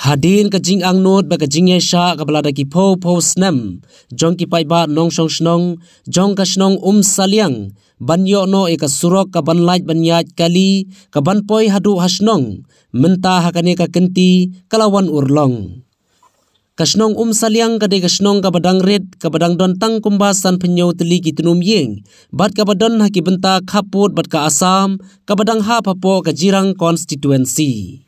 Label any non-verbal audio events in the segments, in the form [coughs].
hadin ka jing ang not ba ka jing ye sha ka bla da ki pho pho snam jong ki pai ba nong song snong jong ka snong um saliang ban yo no e ka surok ka ban lai ban yat kali ka ban poi hadu hasnong menta ha ka ne ka kenti kalawan urlong ka snong um saliang ka de ka snong ka badang red ka badang don tang kumba san phnyo tli ki tunum ying bat ka badon ha ki benta khaput bat ka asam ka badang ha phapo ka jirang constituency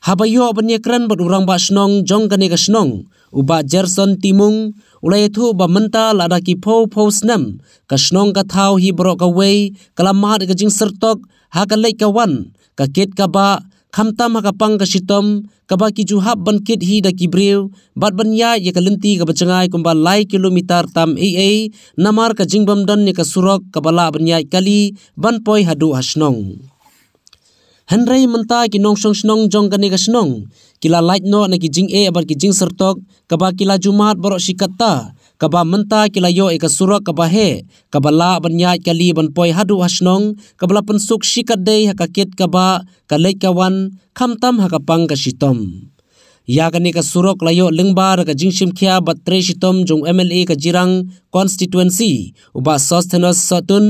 habayo abne kran bat urang ba snong jong kane ga snong uba jerson timung ulai thu ba manta lada ki pho pho snam ka snong ka thau hi bro ka wei kala ma ga jing sar tok ha ka lai ka wan ka ket ka ba kham tam ha ka pang ka sitom ka ba ki ju ha ban kit hi da ki brew bat ban ya ye ka lenti ga bachangai kum ba lai kilometer tam ei ei namar ka jing bam dan ne ka surok ka bala ban ya kali ban poi hadu hasnong hanrei manta ki nong song snong jong kani ka snong kila light no na ki jing e abar ki jing sertok kaba kila jumat boro sikatta kaba manta kila yo e ka sura kaba he kaba la ban nya kali ban poi hadu hasnong kaba la pensuk sikat dei ha ka ket kaba ka lek ka wan kham tam ha ka pang ka sitom ya kani ka surok layo lengbar ka jingshim khya batre sitom jong mla ka jirang constituency uba sostenos satun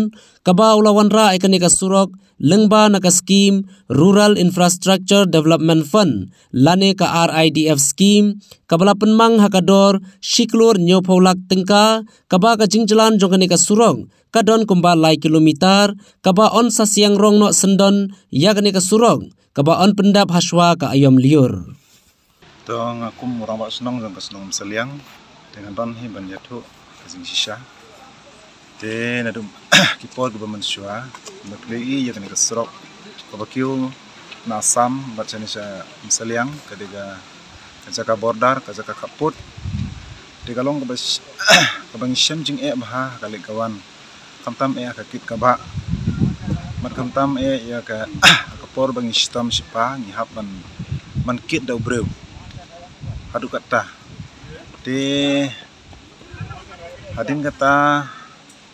kaba ulawan ra ekani ka surok lengba naka scheme rural infrastructure development fund lane ka RIDF scheme kabla penmang hakador shiklor nyopolak tengka kaba ka jingjalan jongane ka surong kadon kumba lai kilometer kaba on sasiang rong no sendon yakne ka surong kaba on pendap haswa ka ayom liur tong akum rambak senong jong ka senong seliang dengan ton hi banyatu kajing sisha te na dum ki por gubam shua na klei ya kan kasro babakiu na sam bacani sa misaliang kadega kaca ka border kaca ka kaput te galong ka bas [coughs] ka bang sem jing e bah kali kawan kamtam e ka kit ka ba mat kamtam e ya ka ka por bang sitam sipa ni hap man man kit da breu hadu kata te hadin kata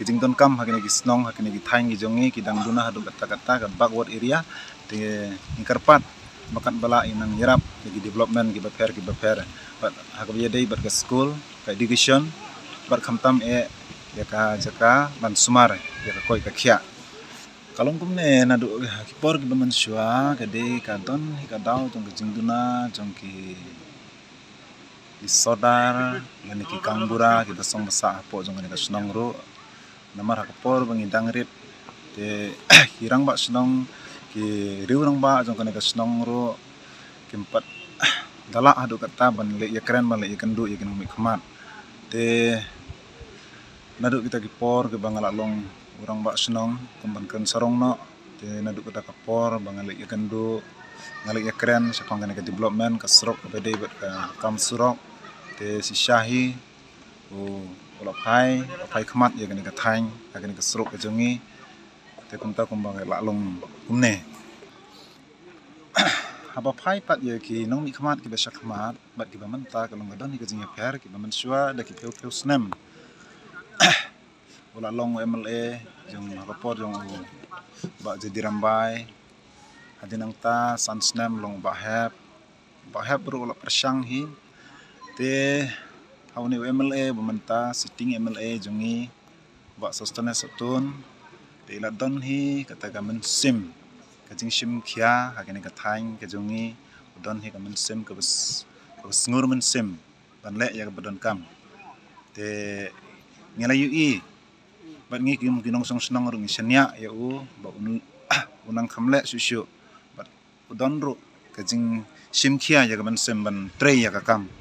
kijingdon kam hakine ki snong hakine ki thain ki jongi ki dangduna hadu katta katta ka backward area te ingkarpat makan bala inang yarap ki development ki bapher ki bapher but hakob ye dei but ka school ka education but khamtam e ya ka jaka ban sumar ya ka koi ka khya kalong kum ne na du ki por ki ban shua ka dei ka don hi ka dau tong ki jingduna jong ki ki sodar ngani ki kangbura ki dasong basa po jong ngani ka snong ro namar hakapor bang idang rip te [coughs] hirang ba snong ki riu rang ba jong kane ka snong ro kempat [coughs] dala adu kata ban le ya keren ban le ya kendu ya kenung mikhamat te nadu kita ki por ke bangala long urang ba snong kemban ken sarong no te nadu kita ka por bangala ya kendu ngalik ya keren sapang kane ka development ka srok ka bede ka kam srok te si syahi oh kalau pai, pai kemat ya kena ketang, kena keseruk ke jengi. Tapi kum tak kum bangai lalung kumne. [coughs] Apa pai pat ya ki nong mi kemat kita syak kemat, bat kita mentah kalau nggak dani kejengi per, kita mensua, dah kita piu piu senem. Kalau [coughs] long MLA, jeng rapor jeng bak jadi rambai. Hati nang ta san senem long bahep, bahep beru ulap persang hi. Teh hau ni MLA bumenta sitting MLA jungi ba sustana satun de la don hi kata gamen sim kajing sim khia hakene ka thain ke jungi don hi gamen sim ka bus ka singur men sim ban le ya ba don kam te ngela yu i ba ngi kim kinong song snang rung senya ya u ba unu [coughs] unang khamle su su ba don ro kajing sim khia ya gamen sim ban tre ya ka kam